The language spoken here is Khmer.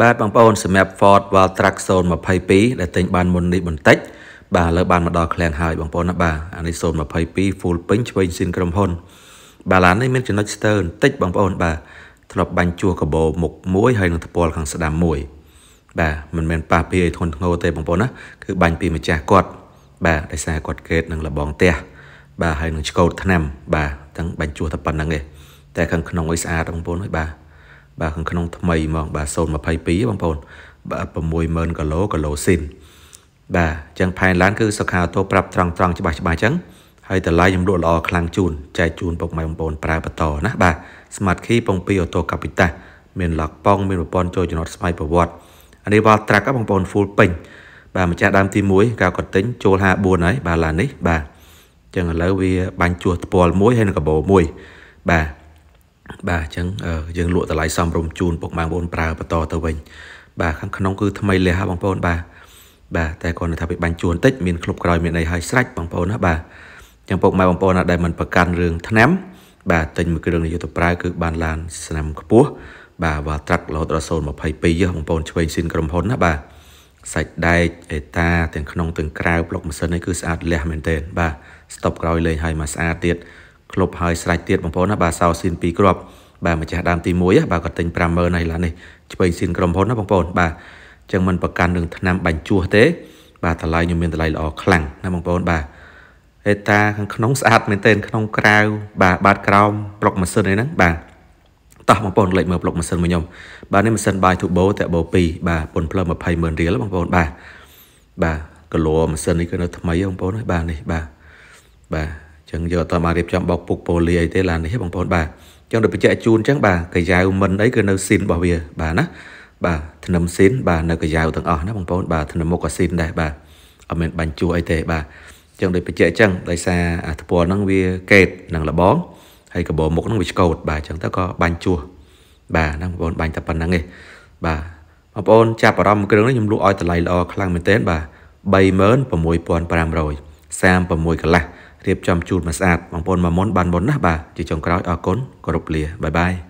បាទបងប្អូនសម្រាប់ Ford Valtrax 022ដែលទិញបានមុននេះបន្តិចបាទឥឡូវបានមកដល់ឃ្លាំងហើយបងប្អូនណាបាទអានេះ022 full ពេញឆ្វេងស៊ីនក្រុមហ៊ុនបាទឡាននេះមានចំណុចស្ទើរបន្តិចបងប្អូនបាទធ្លាប់បាញ់ជួសកបោមុខមួយហើយនឹងថ្ពាល់ខាងស្ដាំមួយបាទមិនមែនប៉ះពីឲ្យធន់ធ្ងរទេបងប្អូនណាគឺបាញ់ពីម្ចាស់គាត់បាទដោយសារគាត់កេតនឹងលបងផ្ទះបាទហើយនឹងឆ្កោតថ្នាំបាទទាំងបាញ់ជួសតែប៉ុណ្្នឹងទេតែខាងក្នុងឲ្យស្អាតបងប្អូនហើយបាទបាទខាងក្នុងថ្មីហ្មងបាទ022បងប្អូនបាទ60000គីឡូគីឡូស៊ីនបាទអញ្ចឹងផែនឡានគឺសុខាអូតូប្រាប់ត្រង់ត្រង់ច្បាស់ច្បាស់អញ្ចឹងហើយតម្លៃខ្ញុំលក់ល្អខ្លាំងជូនចែកជូនពុកម៉ែបងប្អូនប្រើបន្តណាបាទ Smart Key ពងពីអូតូកាពីតាមានឡុកប៉ងមានប្រព័ន្ធចូលចំណត់ស្វ័យប្រវត្តិអានេះវ៉ាល់ត្រាក់បងប្អូន full ពេញ បាទម្ចាស់ដើមទី1កាគាត់ទិញចូល54ហើយបាទឡាននេះ បាទអញ្ចឹងឥឡូវវា បាញ់ជួសផ្ពាល់មួយហើយនឹងកាបូមួយបាទបាទអញ្ចឹងយើងលក់តម្លៃសំរុំជូនពុកម៉ែបងប្អូនប្រើបន្តទៅវិញបាទខាងក្នុង គឺថ្មីលះហ่าបងប្អូនបាទបាទតែគាត់នៅថាវាបាញ់ជួនតិចមានគ្រប់ក្រោយមានអីហើយស្រាច់បងប្អូនណាបាទចឹងពុកម៉ែបងប្អូនណាដែលមិនប្រកាន់រឿងថ្នាំបាទទិញមួយគ្រឿងនិយោទៅប្រើគឺបានឡានស្នាមខ្ពស់បាទវ៉ាត្រាក់រហូតដល់022យោបងប្អូនឆ្វេងស៊ីនក្រុមហ៊ុនណាបាទសាច់ដែកអេតាទាំងក្នុងទាំងក្រៅប្លុកម៉ាស៊ីននេះគឺស្អាតលះមែនទែនបាទស្តុបក្រោយលេងហើយមកស្អាតទៀតក្លប់ហើយស្រេចទៀតបងប្អូនណាបាទសោស៊ីន2គ្រាប់បាទម្ចាស់ដើមទី1បាទគាត់ទិញ50000ហើយឡានេះឆ្វេងស៊ីនក្រុមហ៊ុនណាបងប្អូនបាទអញ្ចឹងមិនប្រកាន់នឹងឆ្នាំបញ្ជួសទេបាទតម្លៃខ្ញុំមានតម្លៃល្អខ្លាំងណាបងប្អូនបាទហេតាខាងក្នុងស្អាតមែនទែនក្នុងក្រៅបាទបាតក្រោម ប្លុកម៉ាស៊ីនឯហ្នឹងបាទតោះបងប្អូនលេចមើលប្លុកម៉ាស៊ីនមួយខ្ញុំបាទនេះម៉ាស៊ីនបាយទូបូតាបូ2បាទពុនផ្លើ20ម៉ឺនរៀលបងប្អូនបាទបាទគីឡូម៉ាស៊ីននេះគឺនៅ ថ្មីបងប្អូនបាទនេះបាទបាទចឹងយកអត់តមករៀបចំបោកពុកប៉ូលីអីទេឡាននេះបងប្អូនបាទចឹងដល់បញ្ជាក់ជូនចឹងបាទកាយាវមិនអីគឺនៅស៊ីនរបស់វាបាទណាបាទធ្នឹមស៊ីន បាទនៅកាយាវទាំងអស់ណាបងប្អូនបាទធ្នឹមមុខក៏ស៊ីនដែរបាទអត់មានបាញ់ជួអីទេបាទចឹងដោយបញ្ជាក់ចឹងដោយសារអាធពណ៌ហ្នឹងវាកេតនឹងលបងហើយកបោមុខហ្នឹងវាឆ្កោតបាទចឹងទៅក៏បាញ់ជួ បាទណាបងប្អូនបាញ់តែប៉ុណ្្នឹងឯងបាទបងប្អូនចាប់អារម្មណ៍គ្រឿងនេះខ្ញុំលក់ឲ្យតម្លៃល្អខ្លាំងមែនទែនបាទ36500 36កន្លះរៀបចំជូនមកស្អាតបងប្អូនមកមុនបានមុនណាស់បាទជាចុងក្រោយអរគុណគោរពលាបាយបាយ